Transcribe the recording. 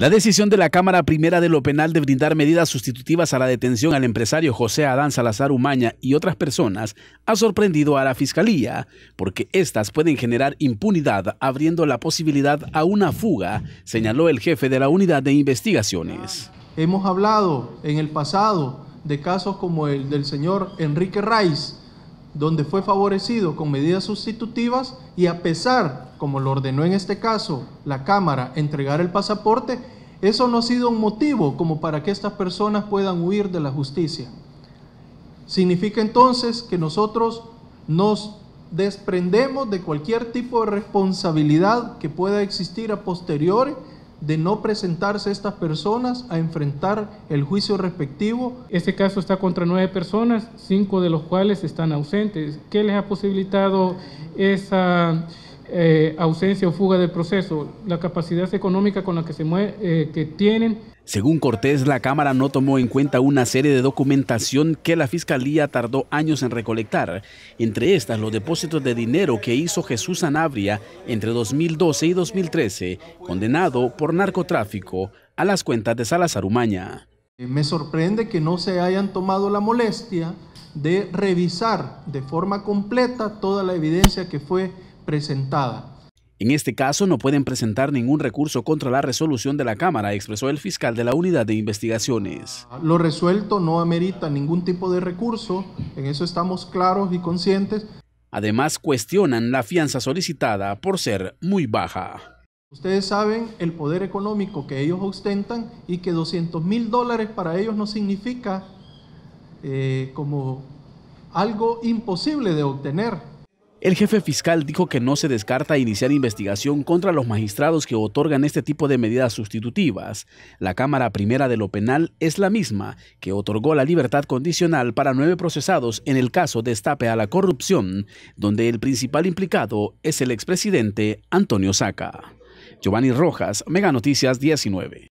La decisión de la Cámara Primera de lo Penal de brindar medidas sustitutivas a la detención al empresario José Adán Salazar Umaña y otras personas ha sorprendido a la Fiscalía, porque éstas pueden generar impunidad abriendo la posibilidad a una fuga, señaló el jefe de la Unidad de Investigaciones. Hemos hablado en el pasado de casos como el del señor Enrique Raiz, donde fue favorecido con medidas sustitutivas y a pesar, como lo ordenó en este caso la Cámara, entregar el pasaporte, eso no ha sido un motivo como para que estas personas puedan huir de la justicia. Significa entonces que nosotros nos desprendemos de cualquier tipo de responsabilidad que pueda existir a posteriori de no presentarse estas personas a enfrentar el juicio respectivo. Este caso está contra nueve personas, cinco de los cuales están ausentes. ¿Qué les ha posibilitado esa... Eh, ausencia o fuga del proceso, la capacidad económica con la que se mueve, eh, que tienen. Según Cortés, la Cámara no tomó en cuenta una serie de documentación que la Fiscalía tardó años en recolectar, entre estas los depósitos de dinero que hizo Jesús Sanabria entre 2012 y 2013, condenado por narcotráfico a las cuentas de Salazar Umaña. Eh, me sorprende que no se hayan tomado la molestia de revisar de forma completa toda la evidencia que fue presentada. En este caso, no pueden presentar ningún recurso contra la resolución de la Cámara, expresó el fiscal de la Unidad de Investigaciones. Lo resuelto no amerita ningún tipo de recurso, en eso estamos claros y conscientes. Además, cuestionan la fianza solicitada por ser muy baja. Ustedes saben el poder económico que ellos ostentan y que 200 mil dólares para ellos no significa eh, como algo imposible de obtener. El jefe fiscal dijo que no se descarta iniciar investigación contra los magistrados que otorgan este tipo de medidas sustitutivas. La Cámara Primera de lo Penal es la misma que otorgó la libertad condicional para nueve procesados en el caso de estape a la corrupción, donde el principal implicado es el expresidente Antonio Saca. Giovanni Rojas, Mega Noticias 19.